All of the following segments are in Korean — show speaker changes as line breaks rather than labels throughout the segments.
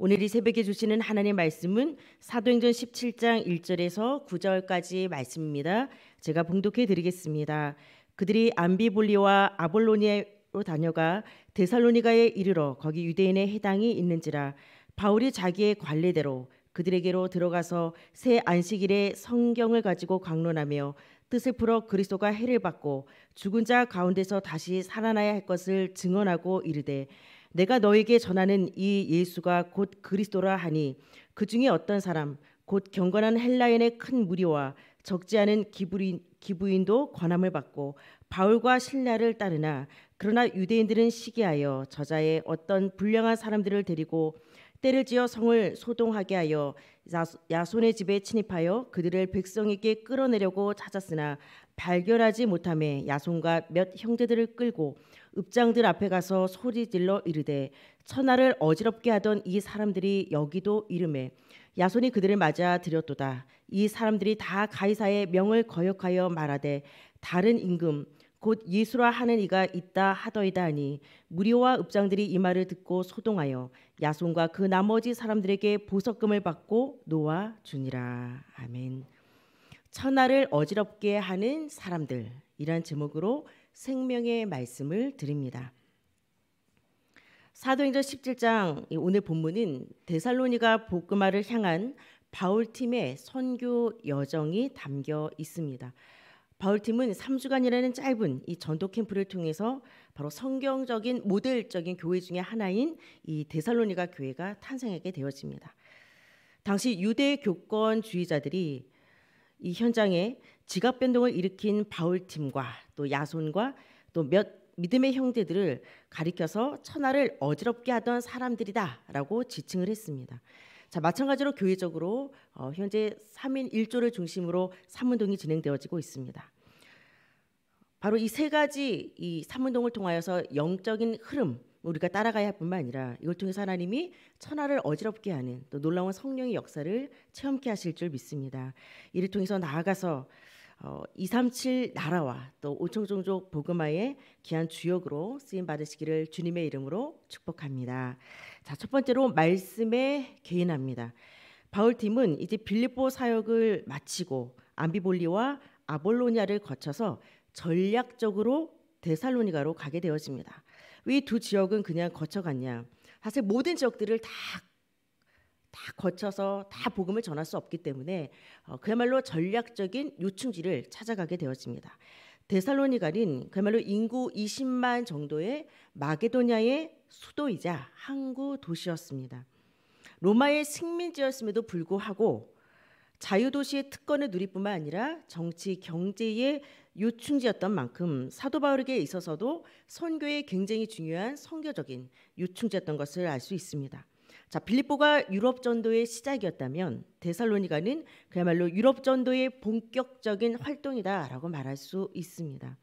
오늘 이 새벽에 주시는 하나님의 말씀은 사도행전 17장 1절에서 9절까지 말씀입니다. 제가 봉독해 드리겠습니다. 그들이 안비볼리와 아볼로니로 다녀가 데살로니가에 이르러 거기 유대인의 해당이 있는지라 바울이 자기의 관례대로 그들에게로 들어가서 새 안식일에 성경을 가지고 강론하며 뜻을 풀어 그리스도가 해를 받고 죽은 자 가운데서 다시 살아나야 할 것을 증언하고 이르되 내가 너에게 전하는 이 예수가 곧 그리스도라 하니 그 중에 어떤 사람 곧 경건한 헬라인의 큰 무리와 적지 않은 기부인, 기부인도 권함을 받고 바울과 신라를 따르나 그러나 유대인들은 시기하여 저자의 어떤 불량한 사람들을 데리고 때를 지어 성을 소동하게 하여 야손의 집에 침입하여 그들을 백성에게 끌어내려고 찾았으나 발견하지 못함에 야손과 몇 형제들을 끌고 읍장들 앞에 가서 소리질러 이르되 천하를 어지럽게 하던 이 사람들이 여기도 이름에 야손이 그들을 맞아 들였도다 이 사람들이 다 가이사의 명을 거역하여 말하되 다른 임금 곧 예수라 하는 이가 있다 하더이다 하니 무리와 읍장들이 이 말을 듣고 소동하여 야손과 그 나머지 사람들에게 보석금을 받고 놓아 주니라 아멘. 천하를 어지럽게 하는 사람들이란 제목으로 생명의 말씀을 드립니다. 사도행전 17장 오늘 본문은 데살로니가 복음화를 향한 바울팀의 선교 여정이 담겨 있습니다. 바울팀은 3주간이라는 짧은 이 전도 캠프를 통해서 바로 성경적인 모델적인 교회 중의 하나인 이 데살로니가 교회가 탄생하게 되어집니다. 당시 유대 교권주의자들이 이 현장에 지각 변동을 일으킨 바울 팀과 또 야손과 또 몇 믿음의 형제들을 가리켜서 천하를 어지럽게 하던 사람들이다라고 지칭을 했습니다. 자 마찬가지로 교회적으로 어, 현재 3인 1조를 중심으로 삼문동이 진행되어지고 있습니다. 바로 이 세 가지 이 삼문동을 통하여서 영적인 흐름 우리가 따라가야 할 뿐만 아니라 이걸 통해서 하나님이 천하를 어지럽게 하는 또 놀라운 성령의 역사를 체험케 하실 줄 믿습니다. 이를 통해서 나아가서 어, 237 나라와 또 오청종족 복음화의 귀한 주역으로 쓰임 받으시기를 주님의 이름으로 축복합니다. 자, 첫 번째로 말씀에 개인합니다. 바울 팀은 이제 빌립보 사역을 마치고 암비볼리와 아볼로니아를 거쳐서 전략적으로 데살로니가로 가게 되어집니다. 왜두 지역은 그냥 거쳐갔냐? 사실 모든 지역들을 다 다 거쳐서 다 복음을 전할 수 없기 때문에 어, 그야말로 전략적인 요충지를 찾아가게 되었습니다. 데살로니가는 그야말로 인구 20만 정도의 마게도냐의 수도이자 항구 도시였습니다. 로마의 식민지였음에도 불구하고 자유도시의 특권을 누릴 뿐만 아니라 정치 경제의 요충지였던 만큼 사도 바울에게 있어서도 선교에 굉장히 중요한 선교적인 요충지였던 것을 알 수 있습니다. 자, 빌립보가 유럽 전도의 시작이었다면 데살로니가는 그야말로 유럽 전도의 본격적인 활동이다라고 말할 수 있습니다.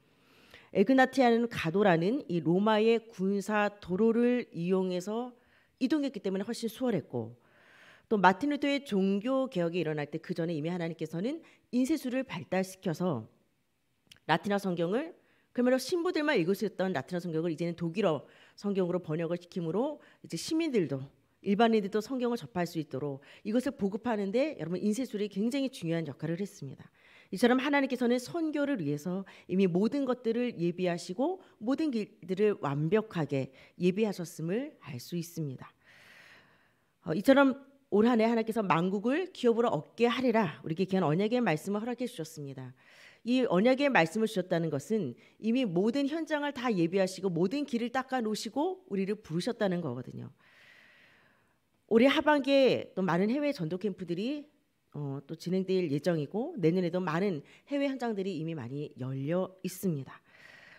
에그나티아는 가도라는 이 로마의 군사 도로를 이용해서 이동했기 때문에 훨씬 수월했고 또 마틴 루터의 종교 개혁이 일어날 때 그 전에 이미 하나님께서는 인쇄술을 발달시켜서 라틴어 성경을 그러므로 신부들만 읽을 수 있던 라틴어 성경을 이제는 독일어 성경으로 번역을 시키므로 이제 시민들도 일반인들도 성경을 접할 수 있도록 이것을 보급하는데 여러분 인쇄술이 굉장히 중요한 역할을 했습니다. 이처럼 하나님께서는 선교를 위해서 이미 모든 것들을 예비하시고 모든 길들을 완벽하게 예비하셨음을 알 수 있습니다. 어, 이처럼 올 한해 하나님께서 만국을 기업으로 얻게 하리라 우리에게 귀한 언약의 말씀을 허락해 주셨습니다. 이 언약의 말씀을 주셨다는 것은 이미 모든 현장을 다 예비하시고 모든 길을 닦아 놓으시고 우리를 부르셨다는 거거든요. 올해 하반기에 또 많은 해외 전도 캠프들이 어, 또 진행될 예정이고 내년에도 많은 해외 현장들이 이미 많이 열려 있습니다.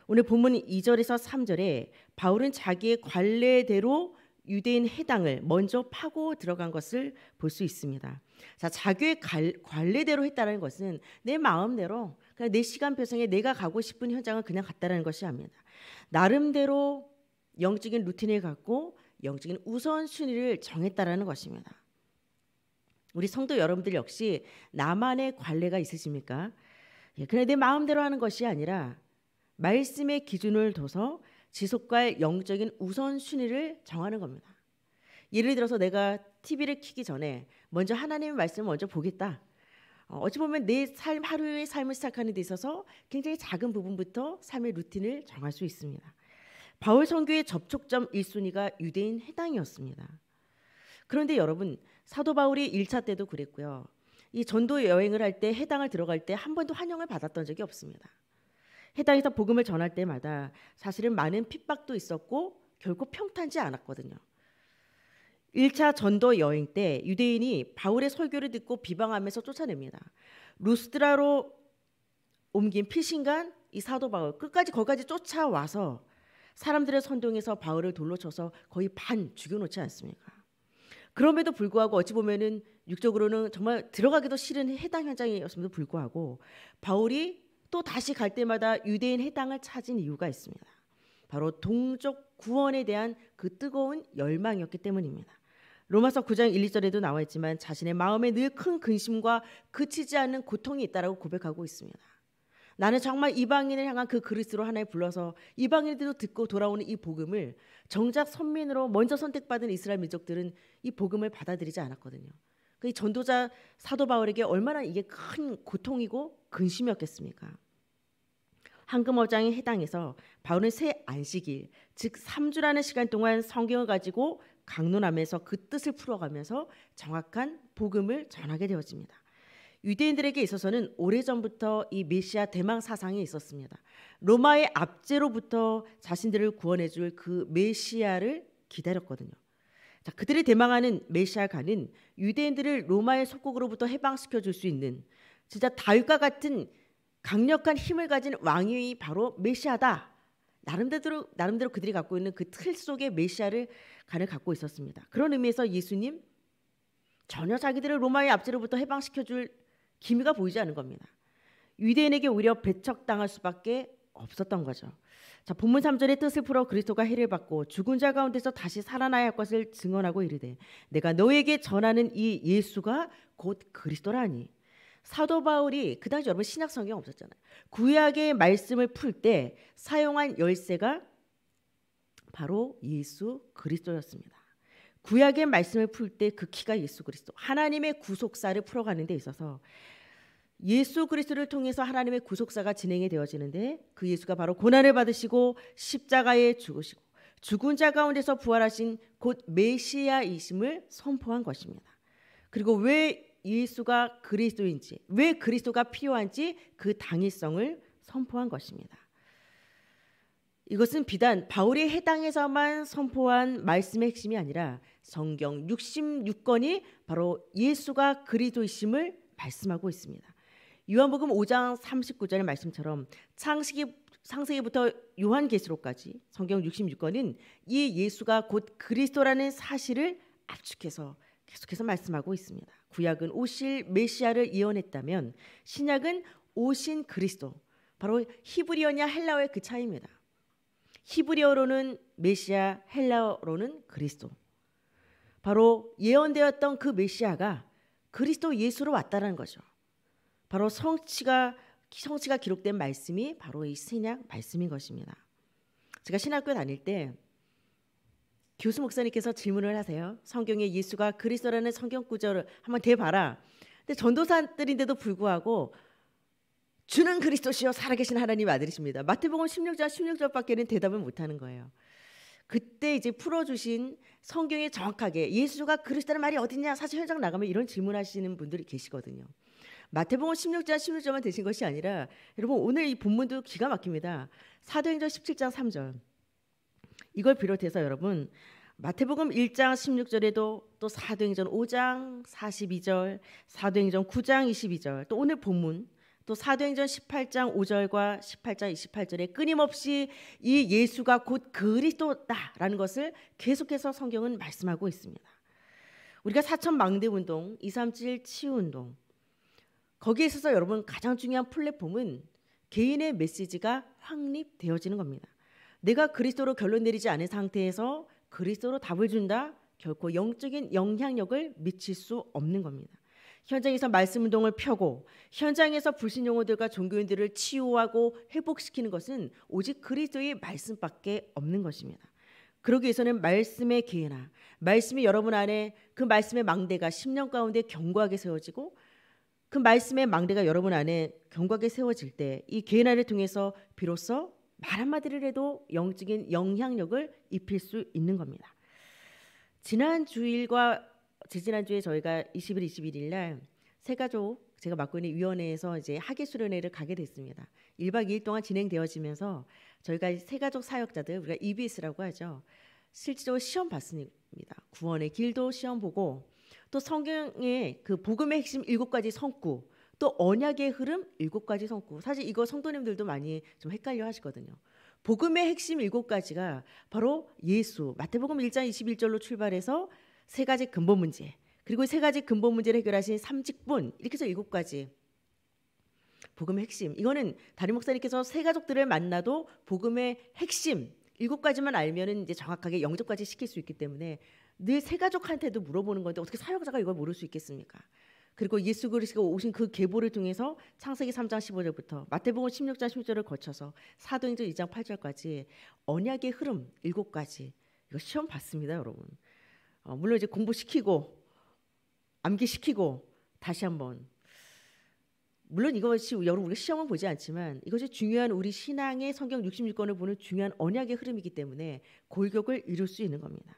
오늘 본문 2절에서 3절에 바울은 자기의 관례대로 유대인 해당을 먼저 파고 들어간 것을 볼 수 있습니다. 자, 자기의 관례대로 했다는 것은 내 마음대로 그러내 시간 배정에 내가 가고 싶은 현장을 그냥 갔다라는 것이 아닙니다. 나름대로 영적인 루틴을 갖고 영적인 우선순위를 정했다라는 것입니다. 우리 성도 여러분들 역시 나만의 관례가 있으십니까? 예, 그래 내 마음대로 하는 것이 아니라 말씀의 기준을 둬서 지속할 영적인 우선순위를 정하는 겁니다. 예를 들어서 내가 TV를 키기 전에 먼저 하나님의 말씀을 먼저 보겠다. 어, 어찌 보면 내 삶 하루의 삶을 시작하는 데 있어서 굉장히 작은 부분부터 삶의 루틴을 정할 수 있습니다. 바울 선교의 접촉점 1순위가 유대인 해당이었습니다. 그런데 여러분 사도 바울이 1차 때도 그랬고요. 이 전도 여행을 할 때 해당을 들어갈 때 한 번도 환영을 받았던 적이 없습니다. 해당에서 복음을 전할 때마다 사실은 많은 핍박도 있었고 결코 평탄지 않았거든요. 1차 전도 여행 때 유대인이 바울의 설교를 듣고 비방하면서 쫓아냅니다. 루스드라로 옮긴 피신간 이 사도 바울 끝까지 거기까지 쫓아와서 사람들의 선동에서 바울을 돌로 쳐서 거의 반 죽여놓지 않습니까? 그럼에도 불구하고 어찌 보면은 육적으로는 정말 들어가기도 싫은 해당 현장이었음에도 불구하고 바울이 또 다시 갈 때마다 유대인 해당을 찾은 이유가 있습니다. 바로 동족 구원에 대한 그 뜨거운 열망이었기 때문입니다. 로마서 9장 1, 2절에도 나와 있지만 자신의 마음에 늘 큰 근심과 그치지 않는 고통이 있다라고 고백하고 있습니다. 나는 정말 이방인을 향한 그 그리스로 하나에 불러서 이방인들도 듣고 돌아오는 이 복음을 정작 선민으로 먼저 선택받은 이스라엘 민족들은 이 복음을 받아들이지 않았거든요. 그 전도자 사도 바울에게 얼마나 이게 큰 고통이고 근심이었겠습니까? 황금어장에 해당해서 바울은 새 안식일, 즉 3주라는 시간 동안 성경을 가지고 강론하면서 그 뜻을 풀어가면서 정확한 복음을 전하게 되어집니다. 유대인들에게 있어서는 오래전부터 이 메시아 대망 사상이 있었습니다. 로마의 압제로부터 자신들을 구원해 줄 그 메시아를 기다렸거든요. 자, 그들이 대망하는 메시아가는 유대인들을 로마의 속국으로부터 해방시켜 줄수 있는 진짜 다윗과 같은 강력한 힘을 가진 왕이 바로 메시아다. 나름대로 나름대로 그들이 갖고 있는 그 틀 속에 메시아를 간을 갖고 있었습니다. 그런 의미에서 예수님 전혀 자기들을 로마의 압제로부터 해방시켜 줄 기미가 보이지 않은 겁니다. 유대인에게 오히려 배척당할 수밖에 없었던 거죠. 자, 본문 3절의 뜻을 풀어 그리스도가 해를 받고 죽은 자 가운데서 다시 살아나야 할 것을 증언하고 이르되 내가 너에게 전하는 이 예수가 곧 그리스도라니 사도 바울이 그 당시 여러분 신약 성경 없었잖아요. 구약의 말씀을 풀 때 사용한 열쇠가 바로 예수 그리스도였습니다. 구약의 말씀을 풀 때 그 키가 예수 그리스도. 하나님의 구속사를 풀어가는 데 있어서 예수 그리스도를 통해서 하나님의 구속사가 진행이 되어지는데 그 예수가 바로 고난을 받으시고 십자가에 죽으시고 죽은 자 가운데서 부활하신 곧 메시아이심을 선포한 것입니다. 그리고 왜 예수가 그리스도인지 왜 그리스도가 필요한지 그 당위성을 선포한 것입니다. 이것은 비단 바울이 해당에서만 선포한 말씀의 핵심이 아니라 성경 66권이 바로 예수가 그리스도이심을 말씀하고 있습니다. 요한복음 5장 39절의 말씀처럼 창세기 상세기부터 요한계시록까지 성경 66권은 이 예수가 곧 그리스도라는 사실을 압축해서 계속해서 말씀하고 있습니다. 구약은 오실 메시아를 예언했다면 신약은 오신 그리스도 바로 히브리어냐 헬라어의 그 차이입니다. 히브리어로는 메시아, 헬라어로는 그리스도. 바로 예언되었던 그 메시아가 그리스도 예수로 왔다는 거죠. 바로 성취가 성취가 기록된 말씀이 바로 이 신약 말씀인 것입니다. 제가 신학교 다닐 때 교수 목사님께서 질문을 하세요. 성경에 예수가 그리스도라는 성경 구절을 한번 대봐라. 근데 전도사들인데도 불구하고 주는 그리스도시요 살아계신 하나님 아들이십니다. 마태복음 16장 16절밖에는 대답을 못하는 거예요. 그때 이제 풀어주신 성경에 정확하게 예수가 그리스도라는 말이 어딨냐 사실 현장 나가면 이런 질문하시는 분들이 계시거든요. 마태복음 16장 16절만 되신 것이 아니라 여러분 오늘 이 본문도 기가 막힙니다. 사도행전 17장 3절 이걸 비롯해서 여러분 마태복음 1장 16절에도 또 사도행전 5장 42절, 사도행전 9장 22절, 또 오늘 본문 또 사도행전 18장 5절과 18장 28절에 끊임없이 이 예수가 곧 그리스도다라는 것을 계속해서 성경은 말씀하고 있습니다. 우리가 사천 망대 운동, 237 치유 운동 거기에 있어서 여러분 가장 중요한 플랫폼은 개인의 메시지가 확립되어지는 겁니다. 내가 그리스도로 결론 내리지 않은 상태에서 그리스도로 답을 준다 결코 영적인 영향력을 미칠 수 없는 겁니다. 현장에서 말씀 운동을 펴고 현장에서 불신 용어들과 종교인들을 치유하고 회복시키는 것은 오직 그리스도의 말씀밖에 없는 것입니다. 그러기 위해서는 말씀의 기회나 말씀이 여러분 안에 그 말씀의 망대가 10년 가운데 견고하게 세워지고 그 말씀의 망대가 여러분 안에 견고하게 세워질 때이 기회나를 통해서 비로소 말 한마디를 해도 영적인 영향력을 입힐 수 있는 겁니다. 지난 주일과 지난주에 저희가 20일, 21일 날 세가족 제가 맡고 있는 위원회에서 이제 학예 수련회를 가게 됐습니다. 1박 2일 동안 진행되어지면서 저희가 세가족 사역자들 우리가 EBS라고 하죠. 실제로 시험 봤습니다. 구원의 길도 시험 보고 또 성경의 그 복음의 핵심 일 가지 성구 또 언약의 흐름 일곱 가지 성구. 사실 이거 성도님들도 많이 좀 헷갈려 하시거든요. 복음의 핵심 일곱 가지가 바로 예수. 마태복음 1장 21절로 출발해서 세 가지 근본 문제. 그리고 세 가지 근본 문제를 해결하신 삼직분. 이렇게 해서 일곱 가지. 복음의 핵심. 이거는 다리 목사님께서 세 가족들을 만나도 복음의 핵심 일곱 가지만 알면은 이제 정확하게 영접까지 시킬 수 있기 때문에 늘 세 가족한테도 물어보는 건데 어떻게 사역자가 이걸 모를 수 있겠습니까? 그리고 예수 그리스도가 오신 그 계보를 통해서 창세기 3장 15절부터 마태복음 16장 16절을 거쳐서 사도행전 2장 8절까지 언약의 흐름 7가지 이거 시험 봤습니다, 여러분. 어, 물론 이제 공부시키고 암기시키고 다시 한번 물론 이것이 여러분 우리가 시험은 보지 않지만 이것이 중요한 우리 신앙의 성경 66권을 보는 중요한 언약의 흐름이기 때문에 골격을 이룰 수 있는 겁니다.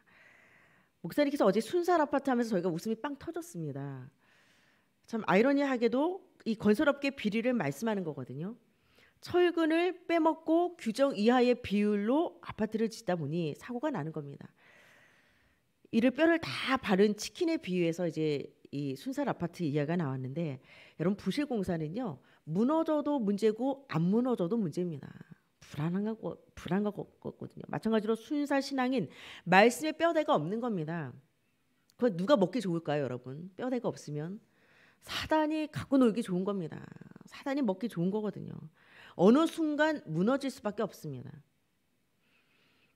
목사님께서 어제 순살 아파트 하면서 저희가 웃음이 빵 터졌습니다. 참 아이러니하게도 이 건설업계 비리를 말씀하는 거거든요. 철근을 빼먹고 규정 이하의 비율로 아파트를 짓다 보니 사고가 나는 겁니다. 이를 뼈를 다 바른 치킨에 비유해서 이제 이 순살 아파트 이야기가 나왔는데 여러분 부실 공사는요 무너져도 문제고 안 무너져도 문제입니다. 불안하고 불안하고 거든요 마찬가지로 순살 신앙인 말씀에 뼈대가 없는 겁니다. 그 누가 먹기 좋을까요, 여러분? 뼈대가 없으면 사단이 갖고 놀기 좋은 겁니다. 사단이 먹기 좋은 거거든요. 어느 순간 무너질 수밖에 없습니다.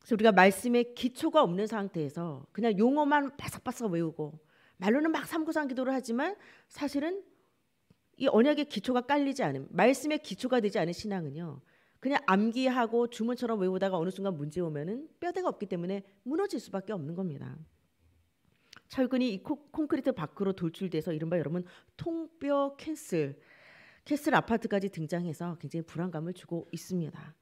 그래서 우리가 말씀에 기초가 없는 상태에서 그냥 용어만 바삭바삭 외우고 말로는 막 삼구상 기도를 하지만 사실은 이 언약의 기초가 깔리지 않음 말씀의 기초가 되지 않은 신앙은요. 그냥 암기하고 주문처럼 외우다가 어느 순간 문제 오면은 뼈대가 없기 때문에 무너질 수밖에 없는 겁니다. 철근이 이 코, 콘크리트 밖으로 돌출돼서 이른바 여러분 통뼈 캔슬캔슬 아파트까지 등장해서 굉장히 불안감을 주고 있습니다.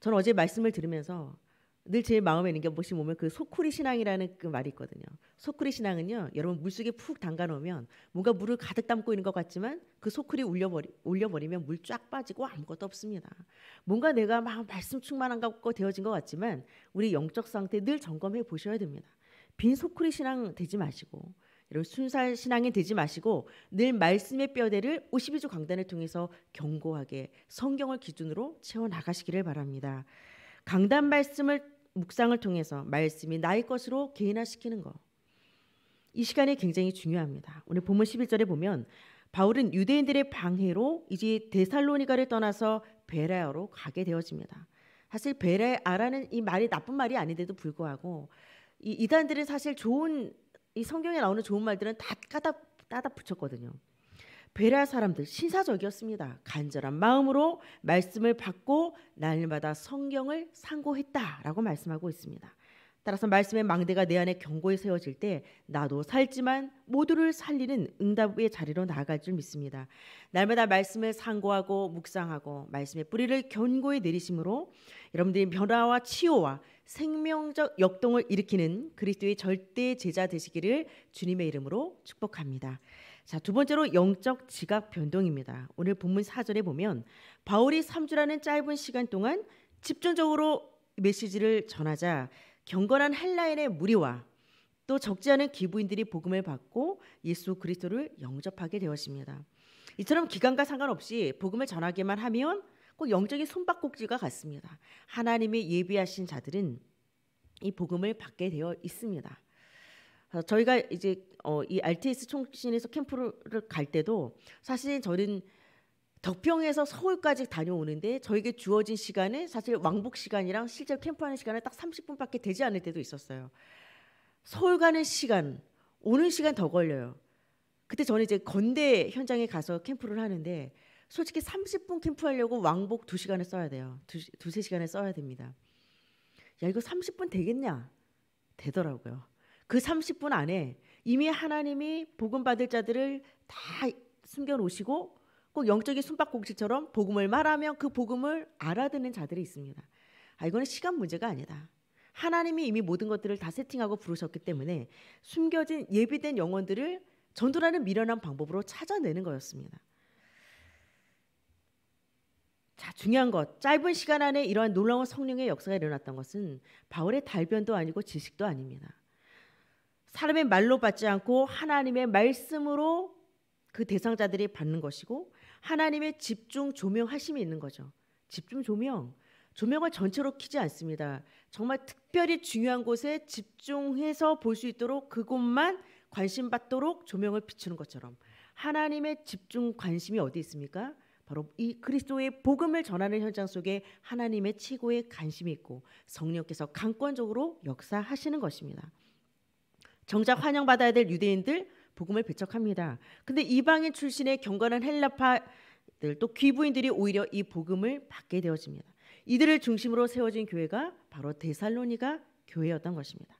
저는 어제 말씀을 들으면서 늘 제 마음에 있는 게 무엇이 보면 그 소쿠리 신앙이라는 그 말이 있거든요. 소쿠리 신앙은요, 여러분 물속에 푹 담가 놓으면 뭔가 물을 가득 담고 있는 것 같지만 그 소쿠리 올려버리, 올려버리면 물 쫙 빠지고 아무것도 없습니다. 뭔가 내가 막 말씀 충만한 것 되어진 것 같지만 우리 영적 상태 늘 점검해 보셔야 됩니다. 빈소크리 신앙 되지 마시고 여러 순살 신앙이 되지 마시고 늘 말씀의 뼈대를 5 2주 강단을 통해서 견고하게 성경을 기준으로 채워 나가시기를 바랍니다. 강단 말씀을 묵상을 통해서 말씀이 나의 것으로 개인화시키는 것. 이 시간이 굉장히 중요합니다. 오늘 본문 11절에 보면 바울은 유대인들의 방해로 이제 데살로니가를 떠나서 베라야로 가게 되어집니다. 사실 베레아라는 이 말이 나쁜 말이 아닌데도 불구하고 이 이단들은 사실 좋은 이 성경에 나오는 좋은 말들은 다 까다 따다 붙였거든요. 베라 사람들 신사적이었습니다. 간절한 마음으로 말씀을 받고 날마다 성경을 상고했다라고 말씀하고 있습니다. 따라서 말씀의 망대가 내 안에 경고에 세워질 때 나도 살지만 모두를 살리는 응답의 자리로 나아갈 줄 믿습니다. 날마다 말씀을 상고하고 묵상하고 말씀의 뿌리를 견고히 내리심으로 여러분들이 변화와 치유와 생명적 역동을 일으키는 그리스도의 절대 제자 되시기를 주님의 이름으로 축복합니다. 자, 두 번째로 영적 지각 변동입니다. 오늘 본문 4절에 보면 바울이 3주라는 짧은 시간 동안 집중적으로 메시지를 전하자 경건한 헬라인의 무리와 또 적지 않은 기부인들이 복음을 받고 예수 그리스도를 영접하게 되었습니다. 이처럼 기간과 상관없이 복음을 전하기만 하면 꼭 영적인 손바꼭지가 같습니다. 하나님이 예비하신 자들은 이 복음을 받게 되어 있습니다. 저희가 이제 어, 이 RTS 총신에서 캠프를 갈 때도 사실 저는 덕평에서 서울까지 다녀오는데 저에게 주어진 시간에 사실 왕복 시간이랑 실제 캠프하는 시간은 딱 30분밖에 되지 않을 때도 있었어요. 서울 가는 시간, 오는 시간 더 걸려요. 그때 저는 이제 건대 현장에 가서 캠프를 하는데 솔직히 30분 캠프하려고 왕복 2시간을 써야 돼요. 2, 3시간을 써야 됩니다. 야 이거 30분 되겠냐? 되더라고요. 그 30분 안에 이미 하나님이 복음 받을 자들을 다 숨겨 놓으시고 꼭 영적인 숨바꼭질처럼 복음을 말하며 그 복음을 알아듣는 자들이 있습니다. 아 이거는 시간 문제가 아니다. 하나님이 이미 모든 것들을 다 세팅하고 부르셨기 때문에 숨겨진 예비된 영혼들을 전도라는 미련한 방법으로 찾아내는 거였습니다. 자, 중요한 것. 짧은 시간 안에 이러한 놀라운 성령의 역사가 일어났던 것은 바울의 달변도 아니고 지식도 아닙니다. 사람의 말로 받지 않고 하나님의 말씀으로 그 대상자들이 받는 것이고 하나님의 집중 조명하심이 있는 거죠. 집중 조명. 조명을 전체로 키지 않습니다. 정말 특별히 중요한 곳에 집중해서 볼 수 있도록 그곳만 관심 받도록 조명을 비추는 것처럼 하나님의 집중 관심이 어디 있습니까? 바로 이 그리스도의 복음을 전하는 현장 속에 하나님의 치고에 관심이 있고 성령께서 강권적으로 역사하시는 것입니다. 정작 환영받아야 될 유대인들 복음을 배척합니다. 근데 이방인 출신의 경건한 헬라파들 또 귀부인들이 오히려 이 복음을 받게 되어집니다. 이들을 중심으로 세워진 교회가 바로 데살로니가 교회였던 것입니다.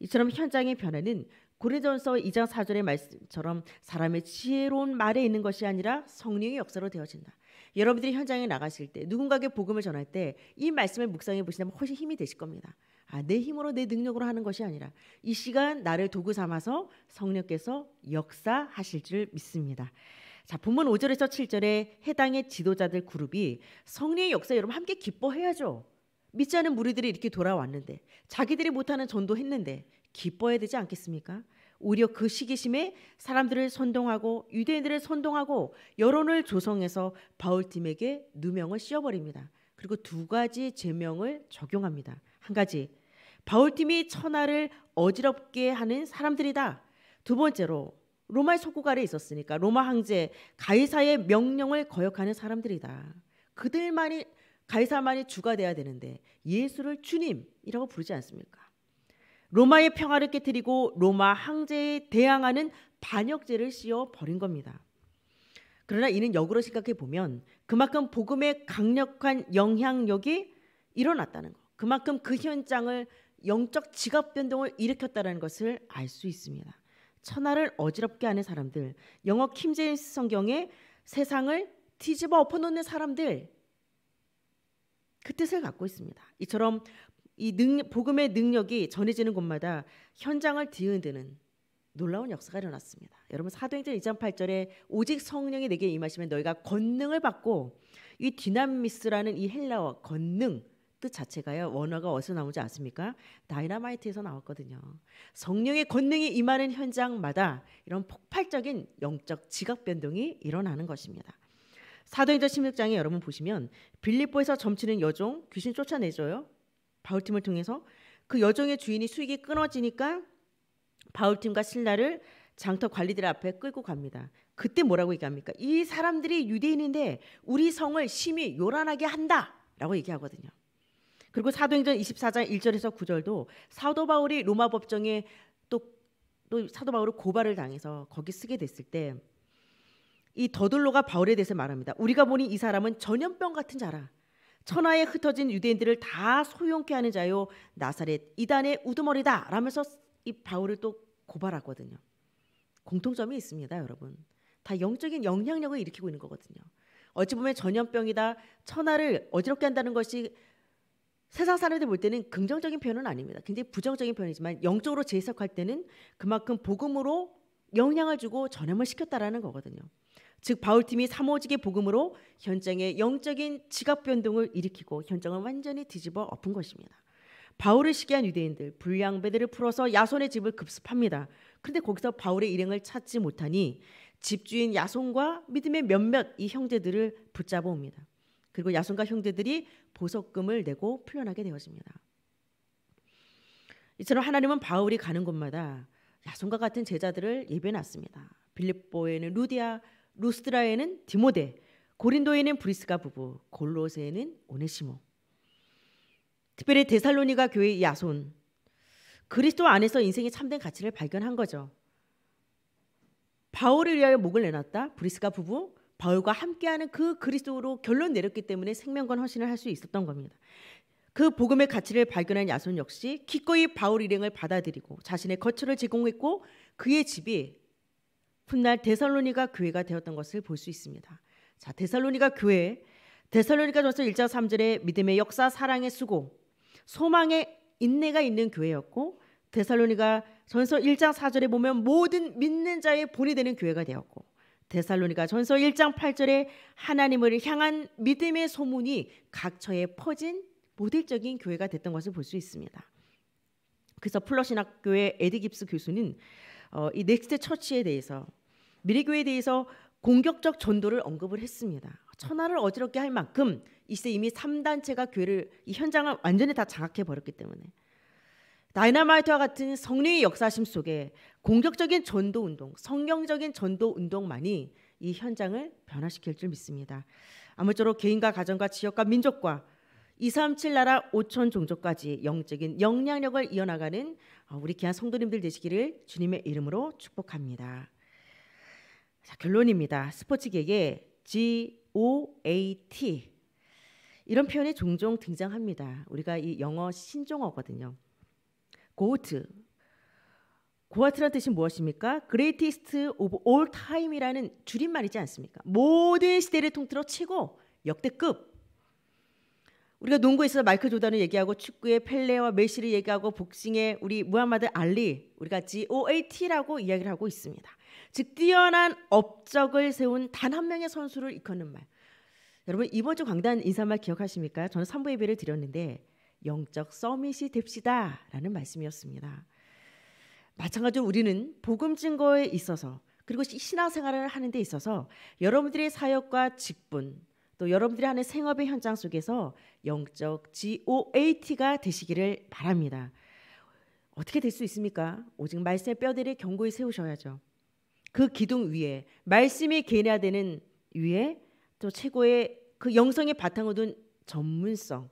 이처럼 현장의 변화는 고린전서 2장 4절의 말씀처럼 사람의 지혜로운 말에 있는 것이 아니라 성령의 역사로 되어진다. 여러분들이 현장에 나가실 때 누군가에게 복음을 전할 때 이 말씀을 묵상해 보신면 훨씬 힘이 되실 겁니다. 아, 내 힘으로 내 능력으로 하는 것이 아니라 이 시간 나를 도구 삼아서 성령께서 역사하실 줄 믿습니다. 자, 본문 5절에서 7절에 해당의 지도자들 그룹이 성령의 역사 여러분 함께 기뻐해야죠. 믿지 않은 무리들이 이렇게 돌아왔는데 자기들이 못하는 전도했는데 기뻐해야 되지 않겠습니까? 오히려 그 시기심에 사람들을 선동하고 유대인들을 선동하고 여론을 조성해서 바울팀에게 누명을 씌워버립니다. 그리고 두 가지 제명을 적용합니다. 한 가지 바울팀이 천하를 어지럽게 하는 사람들이다. 두 번째로 로마의 속국 아래 있었으니까 로마 황제 가이사의 명령을 거역하는 사람들이다. 그들만이 가이사만이 주가 돼야 되는데 예수를 주님이라고 부르지 않습니까? 로마의 평화를 깨뜨리고 로마 황제에 대항하는 반역죄를 씌워 버린 겁니다. 그러나 이는 역으로 생각해 보면 그만큼 복음의 강력한 영향력이 일어났다는 것, 그만큼 그 현장을 영적 지갑 변동을 일으켰다는 것을 알 수 있습니다. 천하를 어지럽게 하는 사람들, 영어 킴제인스 성경에 세상을 뒤집어 엎어놓는 사람들 그 뜻을 갖고 있습니다. 이처럼 이능 복음의 능력이 전해지는 곳마다 현장을 뒤흔드는 놀라운 역사가 일어났습니다. 여러분 사도행전 2장 8절에 오직 성령이 내게 임하시면 너희가 권능을 받고 이 디나미스라는 이 헬라어 권능 뜻 자체가요 원어가 어디서 나오지 않습니까? 다이나마이트에서 나왔거든요. 성령의 권능이 임하는 현장마다 이런 폭발적인 영적 지각 변동이 일어나는 것입니다. 사도행전 16장에 여러분 보시면 빌립보에서 점치는 여종 귀신 쫓아내줘요. 바울팀을 통해서 그여정의 주인이 수익이 끊어지니까 바울팀과 신라를 장터 관리들 앞에 끌고 갑니다. 그때 뭐라고 얘기합니까? 이 사람들이 유대인인데 우리 성을 심히 요란하게 한다라고 얘기하거든요. 그리고 사도행전 24장 1절에서 9절도 사도 바울이 로마 법정에 또, 또 사도 바울을 고발을 당해서 거기 쓰게 됐을 때 이더둘로가 바울에 대해서 말합니다. 우리가 보니 이 사람은 전염병 같은 자라. 천하에 흩어진 유대인들을 다 소용케 하는 자요 나사렛 이단의 우두머리다 라면서 이 바울을 또 고발하거든요. 공통점이 있습니다, 여러분. 다 영적인 영향력을 일으키고 있는 거거든요. 어찌 보면 전염병이다 천하를 어지럽게 한다는 것이 세상 사람들 볼 때는 긍정적인 표현은 아닙니다. 굉장히 부정적인 표현이지만 영적으로 재해석할 때는 그만큼 복음으로 영향을 주고 전염을 시켰다라는 거거든요. 즉 바울팀이 사모직의 복음으로 현장에 영적인 지각 변동을 일으키고 현장을 완전히 뒤집어 엎은 것입니다. 바울을 시기한 유대인들 불량배들을 풀어서 야손의 집을 급습합니다. 그런데 거기서 바울의 일행을 찾지 못하니 집주인 야손과 믿음의 몇몇 이 형제들을 붙잡아 옵니다. 그리고 야손과 형제들이 보석금을 내고 풀려나게 되어집니다. 이처럼 하나님은 바울이 가는 곳마다 야손과 같은 제자들을 예배놨습니다. 빌립보에는 루디아, 루스드라에는 디모데, 고린도에는 브리스가 부부, 골로세에는 오네시모. 특별히 데살로니가 교회 야손. 그리스도 안에서 인생의 참된 가치를 발견한 거죠. 바울을 위하여 목을 내놨다. 브리스가 부부, 바울과 함께하는 그 그리스도로 결론 내렸기 때문에 생명권 헌신을 할 수 있었던 겁니다. 그 복음의 가치를 발견한 야손 역시 기꺼이 바울 일행을 받아들이고 자신의 거처를 제공했고 그의 집이 훗날 데살로니가 교회가 되었던 것을 볼 수 있습니다. 자, 데살로니가 교회 데살로니가전서 1장 3절에 믿음의 역사, 사랑의 수고, 소망의 인내가 있는 교회였고 데살로니가 전서 1장 4절에 보면 모든 믿는 자의 본이 되는 교회가 되었고 데살로니가 전서 1장 8절에 하나님을 향한 믿음의 소문이 각처에 퍼진 모델적인 교회가 됐던 것을 볼 수 있습니다. 그래서 플러신학교의 에드 깁스 교수는 어, 이 넥스트 처치에 대해서 미래교에 대해서 공격적 전도를 언급을 했습니다. 천하를 어지럽게 할 만큼 이제 이미 3단체가 교회를 이 현장을 완전히 다 장악해 버렸기 때문에 다이나마이트와 같은 성령의 역사심 속에 공격적인 전도 운동, 성경적인 전도 운동만이 이 현장을 변화시킬 줄 믿습니다. 아무쪼록 개인과 가정과 지역과 민족과 237 나라 5천 종족까지 영적인 영향력을 이어나가는 어, 우리 귀한 성도님들 되시기를 주님의 이름으로 축복합니다. 자, 결론입니다. 스포츠계에 GOAT 이런 표현이 종종 등장합니다. 우리가 이 영어 신종어거든요. GOAT 고아트란 뜻이 무엇입니까? Greatest of all time이라는 줄임말이지 않습니까? 모든 시대를 통틀어 치고 역대급. 우리가 농구에서 마이클 조단을 얘기하고 축구의 펠레와 메시를 얘기하고 복싱의 우리 무함마드 알리 우리가 GOAT라고 이야기를 하고 있습니다. 즉 뛰어난 업적을 세운 단 한 명의 선수를 이끄는 말. 여러분 이번 주 강단 인사말 기억하십니까? 저는 삼부 예배를 드렸는데 영적 서밋이 됩시다라는 말씀이었습니다. 마찬가지로 우리는 복음 증거에 있어서 그리고 신앙생활을 하는 데 있어서 여러분들의 사역과 직분 또 여러분들이 하는 생업의 현장 속에서 영적 GOAT가 되시기를 바랍니다. 어떻게 될 수 있습니까? 오직 말씀의 뼈대를 견고히 세우셔야죠. 그 기둥 위에 말씀이 계냐되는 위에 또 최고의 그 영성의 바탕으로 둔 전문성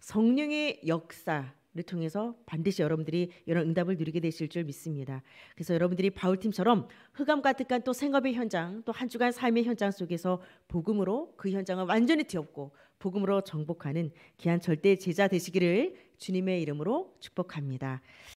성령의 역사를 통해서 반드시 여러분들이 이런 응답을 누리게 되실 줄 믿습니다. 그래서 여러분들이 바울팀처럼 흑암과 득한 또 생업의 현장 또 한 주간 삶의 현장 속에서 복음으로 그 현장을 완전히 뒤엎고 복음으로 정복하는 귀한 절대 제자 되시기를 주님의 이름으로 축복합니다.